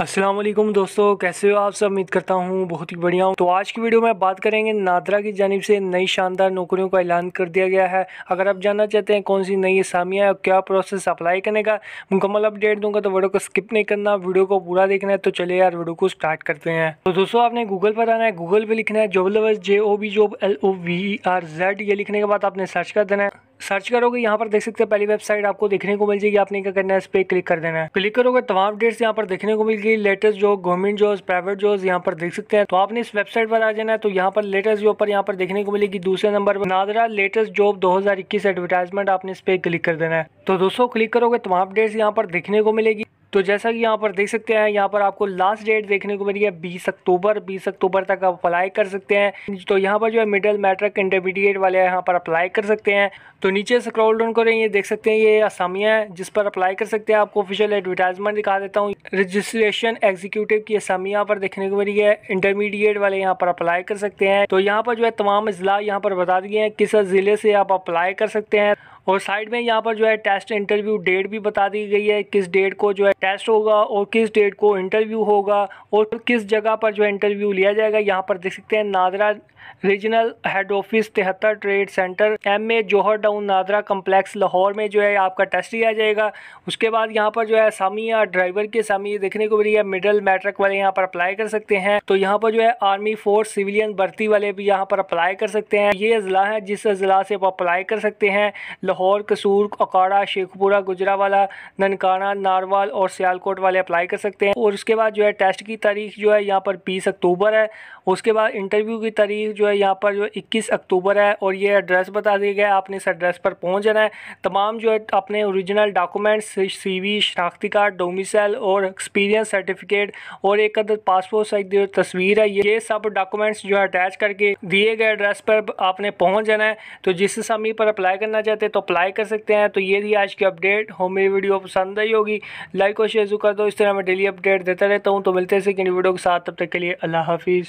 असलम दोस्तों कैसे हो आप सब उम्मीद करता हूँ बहुत ही बढ़िया हूँ तो आज की वीडियो में बात करेंगे नादरा की जानब से नई शानदार नौकरियों का ऐलान कर दिया गया है अगर आप जानना चाहते हैं कौन सी नई असामियाँ और क्या प्रोसेस अप्लाई करने का मुकम्मल अपडेट दूंगा तो वीडियो को स्किप नहीं करना वीडियो को पूरा देखना है तो चले यार वीडियो को स्टार्ट करते हैं तो दोस्तों आपने गूगल पर आना है गूगल पर लिखना है job lovers J O B job L O V R Z ये लिखने के बाद आपने सर्च कर देना है सर्च करोगे यहाँ पर देख सकते हैं पहली वेबसाइट आपको देखने को मिल जाएगी आपने क्या करना है इस पर क्लिक कर देना है क्लिक करोगे तमाम अपडेट्स यहाँ पर देखने को मिलेगी लेटेस्ट जो गवर्नमेंट जॉब्स प्राइवेट जॉब्स यहाँ पर देख सकते हैं तो आपने इस वेबसाइट पर आ जाना है तो यहाँ पर लेटेस्ट जॉब पर यहाँ पर देखने को मिलेगी दूसरे नंबर पर नादरा लेटेस्ट जॉब दो एडवर्टाइजमेंट आपने इस पर क्लिक कर देना है तो दोस्तों क्लिक करोगे तमाम अपडेट्स यहाँ पर देखने को मिलेगी तो जैसा कि यहाँ पर देख सकते हैं यहाँ पर आपको लास्ट डेट देखने को मिली है बीस अक्टूबर बीस अक्टूबर तक आप अप्लाई कर सकते हैं तो यहाँ पर जो है मिडिल मैट्रिक इंटरमीडिएट वाले यहाँ पर अप्लाई कर सकते हैं तो नीचे स्क्रॉल डाउन करें ये देख सकते हैं ये असामिया है जिस पर अप्लाई कर सकते हैं आपको ऑफिशियल एडवर्टाइजमेंट दिखा देता हूँ रजिस्ट्रेशन एग्जीक्यूटिव की असामी यहाँ पर देखने को मिली है इंटरमीडिएट वाले यहाँ पर अप्लाई कर सकते हैं तो यहाँ पर जो है तमाम अजला यहाँ पर बता दिए हैं किस ज़िले से आप अप्लाई कर सकते हैं और साइड में यहाँ पर जो है टेस्ट इंटरव्यू डेट भी बता दी गई है किस डेट को जो है टेस्ट होगा और किस डेट को इंटरव्यू होगा और किस जगह पर जो है इंटरव्यू लिया जाएगा यहाँ पर देख सकते हैं नादरा रीजनल हेड ऑफिस तिहत्तर trade centre M A Johar town NADRA complex Lahore में जो है आपका टेस्ट लिया जाएगा उसके बाद यहाँ पर जो है सामिया या ड्राइवर की सामी देखने को मिली है मिडल मैट्रिक वाले यहाँ पर अप्लाई कर सकते हैं तो यहाँ पर जो है आर्मी फोर्स सिविलियन भर्ती वाले भी यहाँ पर अप्लाई कर सकते हैं ये अजला है जिस अजला से आप अप्लाई कर सकते हैं लाहौर लाहौर कसूर अकाड़ा शेखपुरा गुजरावाला ननकाना नारवाल और सियालकोट वाले अप्लाई कर सकते हैं और उसके बाद जो है टेस्ट की तारीख जो है यहाँ पर बीस अक्टूबर है उसके बाद इंटरव्यू की तारीख जो है यहाँ पर जो इक्कीस अक्टूबर है और ये एड्रेस बता दिया गया आपने इस एड्रेस पर पहुँच जाना है तमाम जो है अपने ओरिजिनल डॉक्यूमेंट्स सी वी शनाख्ती कार्ड डोमिसल और एक्सपीरियंस सर्टिफिकेट और एक पासपोर्ट साइज तस्वीर है ये सब डॉक्यूमेंट्स जो है अटैच करके दिए गए एड्रेस पर आपने पहुँच जाना है तो जिस समय पर अप्लाई करना चाहते हैं तो अप्लाई कर सकते हैं तो ये थी आज की अपडेट हो मेरी वीडियो पसंद आई होगी लाइक और शेयर जो कर दो इस तरह मैं डेली अपडेट देता रहता हूँ तो मिलते हैं सेकेंड वीडियो के साथ तब तक के लिए अल्लाह हाफिज़